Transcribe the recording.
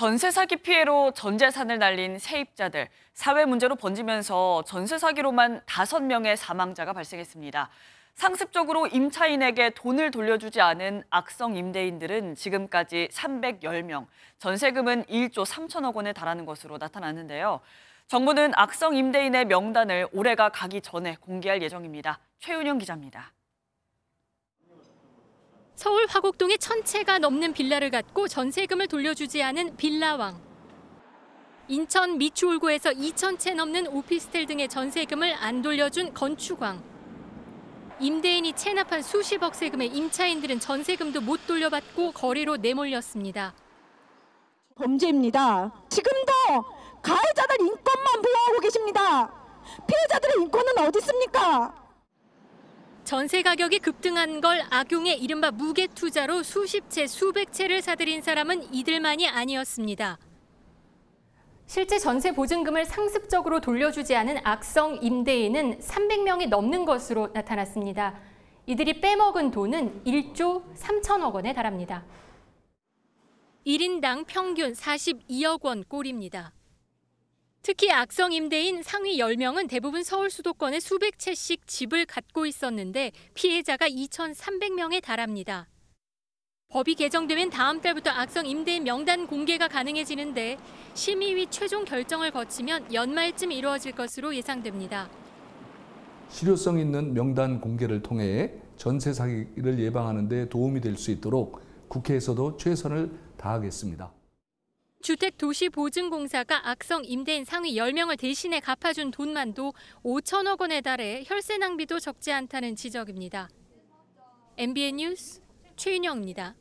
전세 사기 피해로 전재산을 날린 세입자들, 사회 문제로 번지면서 전세 사기로만 다섯 명의 사망자가 발생했습니다. 상습적으로 임차인에게 돈을 돌려주지 않은 악성 임대인들은 지금까지 310명, 전세금은 1조 3천억 원에 달하는 것으로 나타났는데요. 정부는 악성 임대인의 명단을 올해가 가기 전에 공개할 예정입니다. 최윤영 기자입니다. 서울 화곡동에 천채가 넘는 빌라를 갖고 전세금을 돌려주지 않은 빌라왕. 인천 미추홀구에서 2천채 넘는 오피스텔 등의 전세금을 안 돌려준 건축왕. 임대인이 체납한 수십억 세금에 임차인들은 전세금도 못 돌려받고 거리로 내몰렸습니다. 범죄입니다. 지금도 가해자들 인권만 보호하고 계십니다. 피해자들의 인권은 어디 있습니까? 전세 가격이 급등한 걸 악용해 이른바 무게 투자로 수십 채, 수백 채를 사들인 사람은 이들만이 아니었습니다. 실제 전세 보증금을 상습적으로 돌려주지 않은 악성 임대인은 300명이 넘는 것으로 나타났습니다. 이들이 빼먹은 돈은 1조 3천억 원에 달합니다. 1인당 평균 42억 원 꼴입니다. 특히 악성 임대인 상위 10명은 대부분 서울 수도권에 수백 채씩 집을 갖고 있었는데 피해자가 2,300명에 달합니다. 법이 개정되면 다음 달부터 악성 임대인 명단 공개가 가능해지는데 심의위 최종 결정을 거치면 연말쯤 이루어질 것으로 예상됩니다. 실효성 있는 명단 공개를 통해 전세 사기를 예방하는 데 도움이 될 수 있도록 국회에서도 최선을 다하겠습니다. 주택도시보증공사가 악성 임대인 상위 10명을 대신에 갚아준 돈만도 5천억 원에 달해 혈세 낭비도 적지 않다는 지적입니다. MBN 뉴스 최인영입니다.